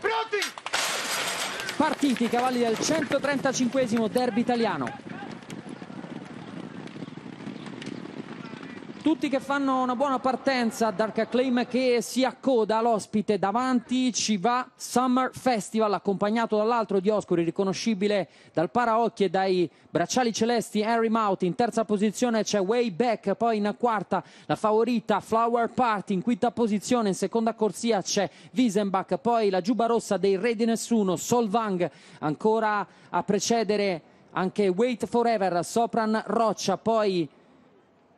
Pronti! Partiti, cavalli del 135 derby italiano. Tutti che fanno una buona partenza, Dark Acclaim che si accoda l'ospite davanti, ci va Summer Festival accompagnato dall'altro di Oscuri, riconoscibile dal paraocchi e dai bracciali celesti Harry Mouth, in terza posizione c'è Way Back, poi in quarta la favorita Flower Party, in quinta posizione, in seconda corsia c'è Wiesenbach, poi la giuba rossa dei Re di Nessuno, Solvang ancora a precedere anche Wait Forever, Sopran Roccia, poi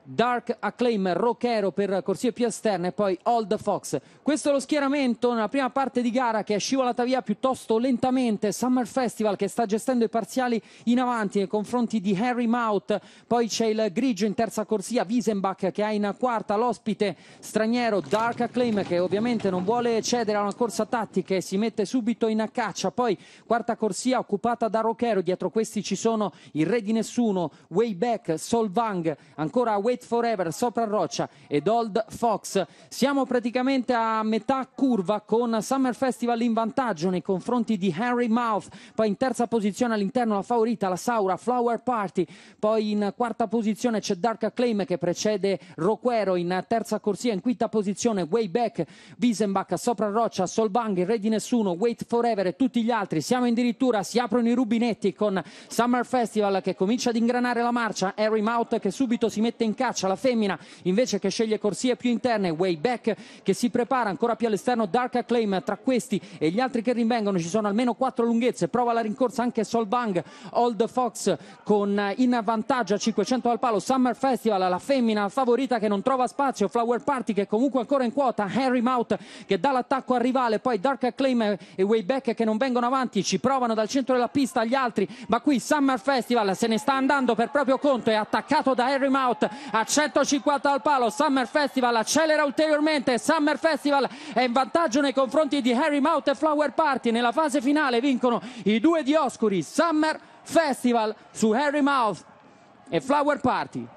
Dark Acclaim, Rockero per corsie più esterne e poi Old Fox. Questo è lo schieramento nella prima parte di gara che è scivolata via piuttosto lentamente. Summer Festival che sta gestendo i parziali in avanti nei confronti di Harry Mouth. Poi c'è il grigio in terza corsia, Wiesenbach che ha in quarta l'ospite straniero Dark Acclaim che ovviamente non vuole cedere a una corsa tattica e si mette subito in caccia. Poi quarta corsia occupata da Rockero. Dietro questi ci sono il re di nessuno, Wayback, Solvang, ancora Wayback Wait Forever sopra Roccia ed Old Fox. Siamo praticamente a metà curva con Summer Festival in vantaggio nei confronti di Harry Mouth, poi in terza posizione all'interno la favorita la Saura Flower Party, poi in quarta posizione c'è Dark Acclaim che precede Roquero in terza corsia, in quinta posizione Wayback, Wiesenbach sopra Roccia, Solvang, Re di Nessuno, Wait Forever e tutti gli altri. Siamo addirittura, si aprono i rubinetti con Summer Festival che comincia ad ingranare la marcia, Harry Mouth che subito si mette in casa caccia la femmina invece che sceglie corsie più interne way back che si prepara ancora più all'esterno Dark Acclaim tra questi e gli altri che rinvengono ci sono almeno quattro lunghezze prova la rincorsa anche Solvang Old Fox con eh, in vantaggio a 500 al palo Summer Festival la femmina favorita che non trova spazio Flower Party che comunque ancora in quota Harry Mouth che dà l'attacco al rivale poi Dark Acclaim e Wayback che non vengono avanti ci provano dal centro della pista gli altri ma qui Summer Festival se ne sta andando per proprio conto è attaccato da Harry Mouth a 150 al palo. Summer Festival accelera ulteriormente. Summer Festival è in vantaggio nei confronti di Harry Mouth e Flower Party. Nella fase finale vincono i due di Oscuri. Summer Festival su Harry Mouth e Flower Party.